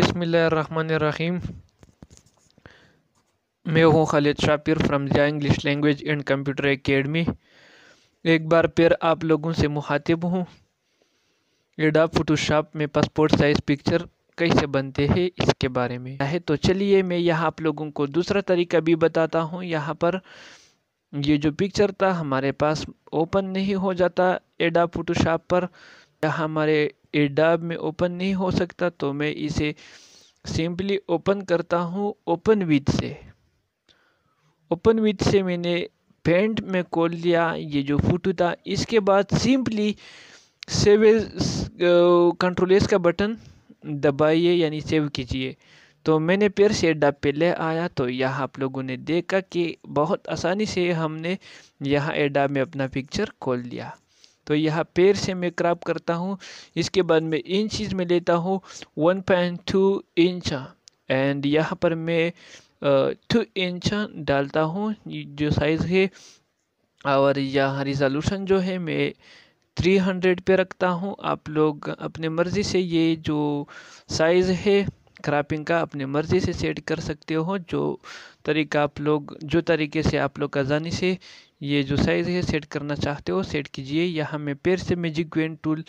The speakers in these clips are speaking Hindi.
बिसमीम मैं हूं Khalid Shapir from Zia English language and computer academy एक बार फिर आप लोगों से मुखातिब हूं एडाब फोटोशॉप में पासपोर्ट साइज़ पिक्चर कैसे बनते हैं इसके बारे में है तो चलिए मैं यहाँ आप लोगों को दूसरा तरीका भी बताता हूँ यहाँ पर ये जो पिक्चर था हमारे पास ओपन नहीं हो जाता एडा फोटोशॉप पर या हमारे एडाब में ओपन नहीं हो सकता तो मैं इसे सिंपली ओपन करता हूँ ओपन विथ से ओपन विथ से मैंने पेंट में खोल लिया ये जो फोटो था इसके बाद सिंपली सेव कंट्रोल एस का बटन दबाइए यानी सेव कीजिए तो मैंने फिर से डब पे ले आया तो यह आप लोगों ने देखा कि बहुत आसानी से हमने यहाँ एडाब में अपना पिक्चर खोल लिया तो यहाँ पैर से मैं क्राप करता हूँ इसके बाद मैं इंचज में लेता हूँ one point two inch and यहाँ पर मैं टू इंच डालता हूँ जो साइज़ है और यहाँ रिजोल्यूशन जो है मैं 300 पे रखता हूँ आप लोग अपने मर्ज़ी से ये जो साइज़ है क्रापिंग का अपने मर्ज़ी से सेट कर सकते हो जो तरीका आप लोग जो तरीके से आप लोग जानी से ये जो साइज़ है सेट करना चाहते हो सेट कीजिए यहाँ मैं पैर से मैजिक ग्वेन टूल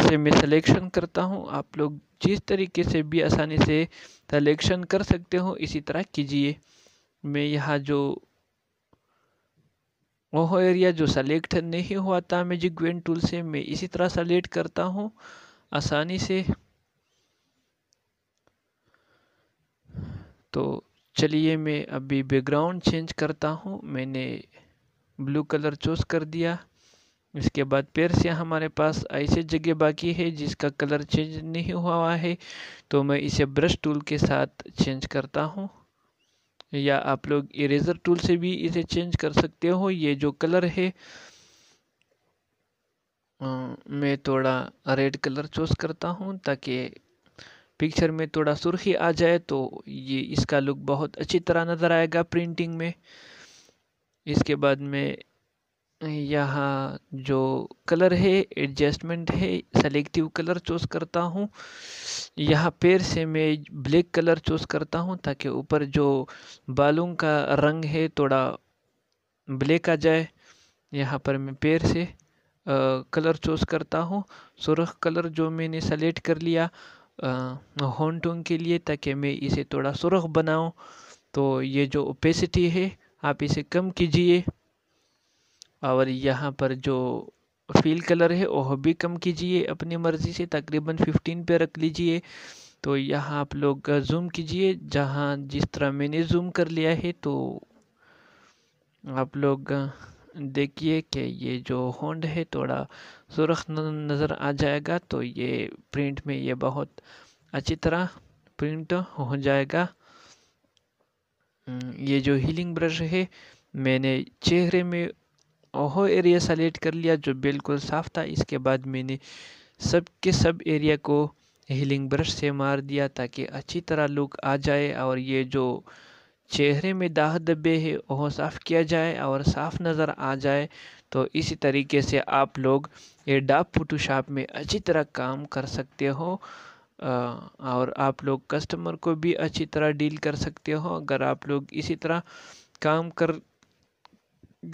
से मैं सिलेक्शन करता हूँ आप लोग जिस तरीके से भी आसानी से सिलेक्शन कर सकते हो इसी तरह कीजिए मैं यहाँ जो वह एरिया जो सेलेक्ट नहीं हुआ था मैजिक ग्वेन टूल से मैं इसी तरह सेलेक्ट करता हूँ आसानी से तो चलिए मैं अभी बैकग्राउंड चेंज करता हूँ मैंने ब्लू कलर चूज़ कर दिया इसके बाद फिर से हमारे पास ऐसे जगह बाकी है जिसका कलर चेंज नहीं हुआ है तो मैं इसे ब्रश टूल के साथ चेंज करता हूँ या आप लोग इरेज़र टूल से भी इसे चेंज कर सकते हो ये जो कलर है मैं थोड़ा रेड कलर चूज़ करता हूँ ताकि पिक्चर में थोड़ा सुर्खी आ जाए तो ये इसका लुक बहुत अच्छी तरह नज़र आएगा प्रिंटिंग में इसके बाद में यहाँ जो कलर है एडजस्टमेंट है सेलेक्टिव कलर चूज़ करता हूँ यहाँ पैर से मैं ब्लैक कलर चूज़ करता हूँ ताकि ऊपर जो बालों का रंग है थोड़ा ब्लैक आ जाए यहाँ पर मैं पैर से कलर चूज़ करता हूँ सुरख कलर जो मैंने सेलेक्ट कर लिया होंटों के लिए ताकि मैं इसे थोड़ा सुरख बनाऊँ तो ये जो ओपेसिटी है आप इसे कम कीजिए और यहाँ पर जो फील कलर है वह भी कम कीजिए अपनी मर्ज़ी से तकरीबन 15 पे रख लीजिए तो यहाँ आप लोग जूम कीजिए जहाँ जिस तरह मैंने जूम कर लिया है तो आप लोग देखिए कि ये जो होंड है थोड़ा सुरख नज़र आ जाएगा तो ये प्रिंट में ये बहुत अच्छी तरह प्रिंट हो जाएगा हम्म, ये जो हीलिंग ब्रश है मैंने चेहरे में ओहो एरिया सेलेक्ट कर लिया जो बिल्कुल साफ़ था इसके बाद मैंने सब के सब एरिया को हीलिंग ब्रश से मार दिया ताकि अच्छी तरह लुक आ जाए और ये जो चेहरे में दाह दब्बे है वह साफ़ किया जाए और साफ़ नज़र आ जाए तो इसी तरीके से आप लोग ये डाप फोटोशॉप में अच्छी तरह काम कर सकते हो और आप लोग कस्टमर को भी अच्छी तरह डील कर सकते हो अगर आप लोग इसी तरह काम कर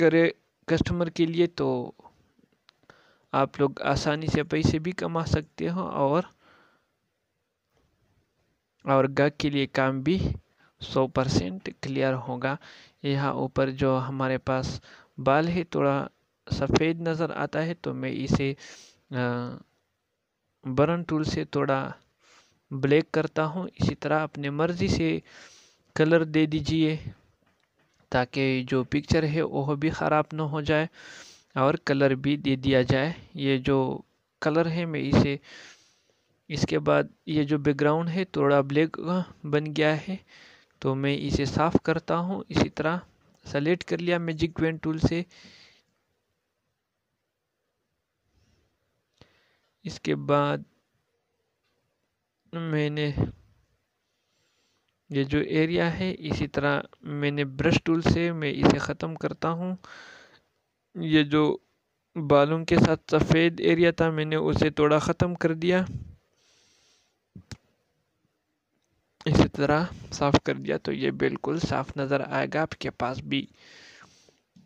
करे कस्टमर के लिए तो आप लोग आसानी से पैसे भी कमा सकते हो और और गग के लिए काम भी सौ परसेंट क्लियर होगा यहाँ ऊपर जो हमारे पास बाल है थोड़ा सफ़ेद नज़र आता है तो मैं इसे बरन टूल से थोड़ा ब्लैक करता हूँ इसी तरह अपने मर्ज़ी से कलर दे दीजिए ताकि जो पिक्चर है वह भी ख़राब ना हो जाए और कलर भी दे दिया जाए ये जो कलर है मैं इसे इसके बाद ये जो बैकग्राउंड है थोड़ा ब्लैक बन गया है तो मैं इसे साफ़ करता हूँ इसी तरह सेलेक्ट कर लिया मैजिक पेन टूल से इसके बाद मैंने ये जो एरिया है इसी तरह मैंने ब्रश टूल से मैं इसे ख़त्म करता हूँ ये जो बालों के साथ सफ़ेद एरिया था मैंने उसे थोड़ा ख़त्म कर दिया इसी तरह साफ़ कर दिया तो ये बिल्कुल साफ़ नज़र आएगा आपके पास भी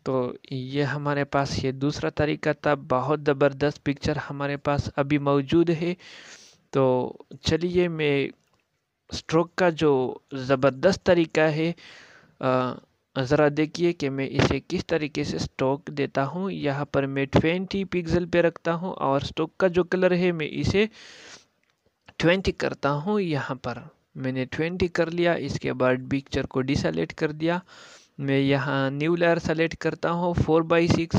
तो ये हमारे पास ये दूसरा तरीका था बहुत ज़बरदस्त पिक्चर हमारे पास अभी मौजूद है तो चलिए मैं स्ट्रोक का जो ज़बरदस्त तरीका है ज़रा देखिए कि मैं इसे किस तरीके से स्ट्रोक देता हूँ यहाँ पर मैं ट्वेंटी पिक्सल पे रखता हूँ और स्ट्रोक का जो कलर है मैं इसे ट्वेंटी करता हूँ यहाँ पर मैंने ट्वेंटी कर लिया इसके बाद पिक्चर को डिसलेक्ट कर दिया मैं यहाँ न्यू लेयर सेलेक्ट करता हूँ फोर बाई सिक्स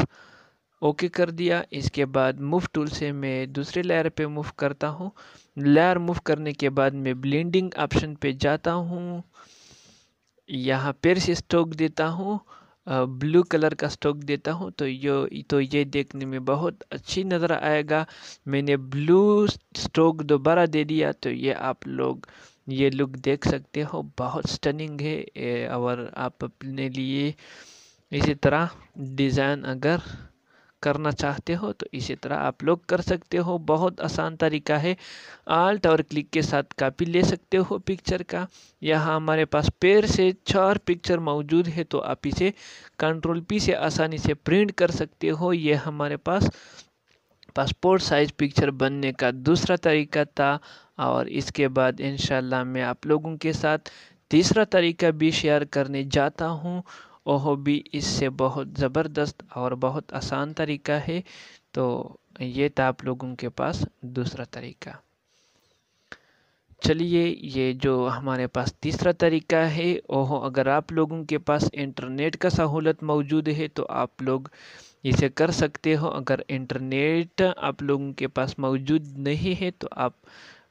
ओके कर दिया इसके बाद मूव टूल से मैं दूसरे लेयर पे मूव करता हूँ लेयर मूव करने के बाद मैं ब्लेंडिंग ऑप्शन पे जाता हूँ यहाँ पेर से स्टोक देता हूँ ब्लू कलर का स्टोक देता हूँ तो यो तो ये देखने में बहुत अच्छी नज़र आएगा मैंने ब्लू स्टोक दोबारा दे दिया तो ये आप लोग ये लुक देख सकते हो बहुत स्टनिंग है और आप अपने लिए इसी तरह डिज़ाइन अगर करना चाहते हो तो इसी तरह आप लोग कर सकते हो बहुत आसान तरीका है आल्ट और क्लिक के साथ कापी ले सकते हो पिक्चर का यहाँ हमारे पास पेड़ से चार पिक्चर मौजूद है तो आप इसे कंट्रोल पी से आसानी से प्रिंट कर सकते हो यह हमारे पास पासपोर्ट साइज़ पिक्चर बनने का दूसरा तरीका था और इसके बाद इन मैं आप लोगों के साथ तीसरा तरीका भी शेयर करने जाता हूँ वह भी इससे बहुत ज़बरदस्त और बहुत आसान तरीका है तो ये था आप लोगों के पास दूसरा तरीका चलिए ये जो हमारे पास तीसरा तरीका है ओह अगर आप लोगों के पास इंटरनेट का सहूलत मौजूद है तो आप लोग इसे कर सकते हो अगर इंटरनेट आप लोगों के पास मौजूद नहीं है तो आप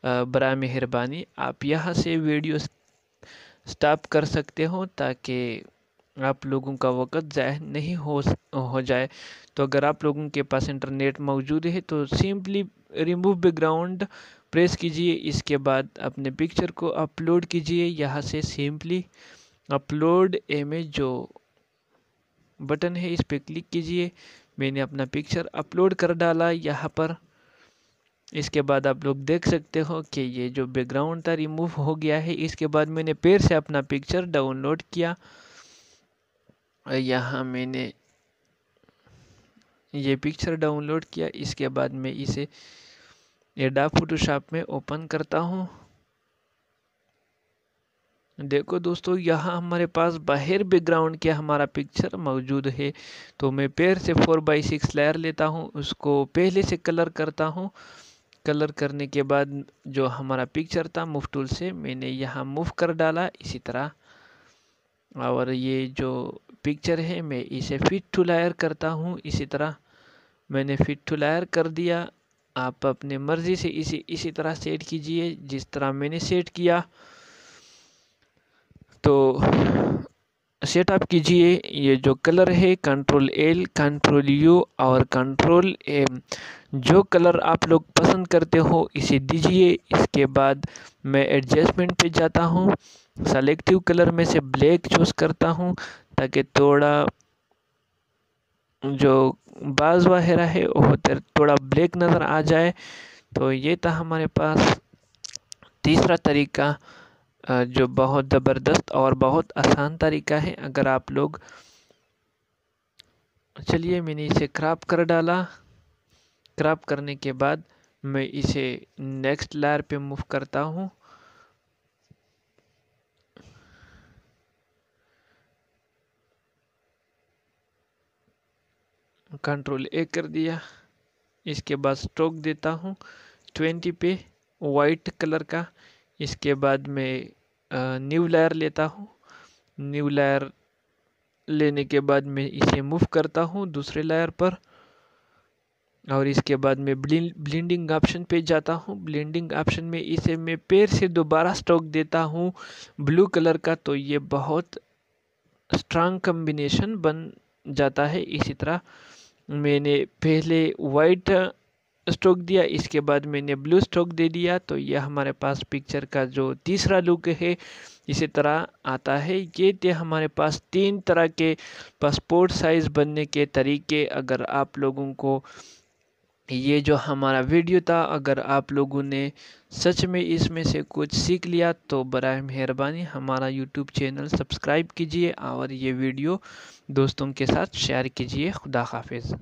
बर मेहरबानी आप यहाँ से वीडियो स्टॉप कर सकते हो ताकि आप लोगों का वक़्त ज़ाय नहीं हो हो जाए तो अगर आप लोगों के पास इंटरनेट मौजूद है तो सिंपली रिमूव बैकग्राउंड प्रेस कीजिए इसके बाद अपने पिक्चर को अपलोड कीजिए यहाँ से सिंपली अपलोड इमेज जो बटन है इस पर क्लिक कीजिए मैंने अपना पिक्चर अपलोड कर डाला यहाँ पर इसके बाद आप लोग देख सकते हो कि ये जो बैकग्राउंड था रिमूव हो गया है इसके बाद मैंने पेड़ से अपना पिक्चर डाउनलोड किया यहाँ मैंने ये पिक्चर डाउनलोड किया इसके बाद मैं इसे एडा फोटोशॉप में ओपन करता हूँ देखो दोस्तों यहाँ हमारे पास बाहर बैकग्राउंड के हमारा पिक्चर मौजूद है तो मैं पैर से फोर बाई सिक्स लेयर लेता हूँ उसको पहले से कलर करता हूँ कलर करने के बाद जो हमारा पिक्चर था मूव टूल से मैंने यहाँ मूव कर डाला इसी तरह और ये जो पिक्चर है मैं इसे फिट टू लायर करता हूँ इसी तरह मैंने फिट टू लायर कर दिया आप अपने मर्ज़ी से इसे इसी तरह सेट कीजिए जिस तरह मैंने सेट किया तो सेटअप कीजिए ये जो कलर है कंट्रोल एल कंट्रोल यू और कंट्रोल एम जो कलर आप लोग पसंद करते हो इसे दीजिए इसके बाद मैं एडजस्टमेंट पे जाता हूँ सेलेक्टिव कलर में से ब्लैक चूज़ करता हूँ ताकि थोड़ा जो बाज वगैरह है वो थोड़ा ब्लैक नज़र आ जाए तो ये था हमारे पास तीसरा तरीका जो बहुत ज़बरदस्त और बहुत आसान तरीका है अगर आप लोग चलिए मैंने इसे क्रॉप कर डाला क्रॉप करने के बाद मैं इसे नेक्स्ट लेयर पे मूव करता हूँ कंट्रोल ए कर दिया इसके बाद स्ट्रोक देता हूँ ट्वेंटी पे वाइट कलर का इसके बाद मैं न्यू लायर लेता हूँ न्यू लायर लेने के बाद मैं इसे मूव करता हूँ दूसरे लायर पर और इसके बाद मैं ब्लेंडिंग ऑप्शन पे जाता हूँ ब्लेंडिंग ऑप्शन में इसे मैं पैर से दोबारा स्ट्रोक देता हूँ ब्लू कलर का तो ये बहुत स्ट्रांग कम्बिनेशन बन जाता है इसी तरह मैंने पहले वाइट स्ट्रोक दिया इसके बाद मैंने ब्लू स्ट्रोक दे दिया तो यह हमारे पास पिक्चर का जो तीसरा लुक है इसी तरह आता है ये थे हमारे पास तीन तरह के पासपोर्ट साइज़ बनने के तरीके अगर आप लोगों को ये जो हमारा वीडियो था अगर आप लोगों ने सच में इसमें से कुछ सीख लिया तो बर मेहरबानी हमारा यूट्यूब चैनल सब्सक्राइब कीजिए और ये वीडियो दोस्तों के साथ शेयर कीजिए खुदा हाफिज़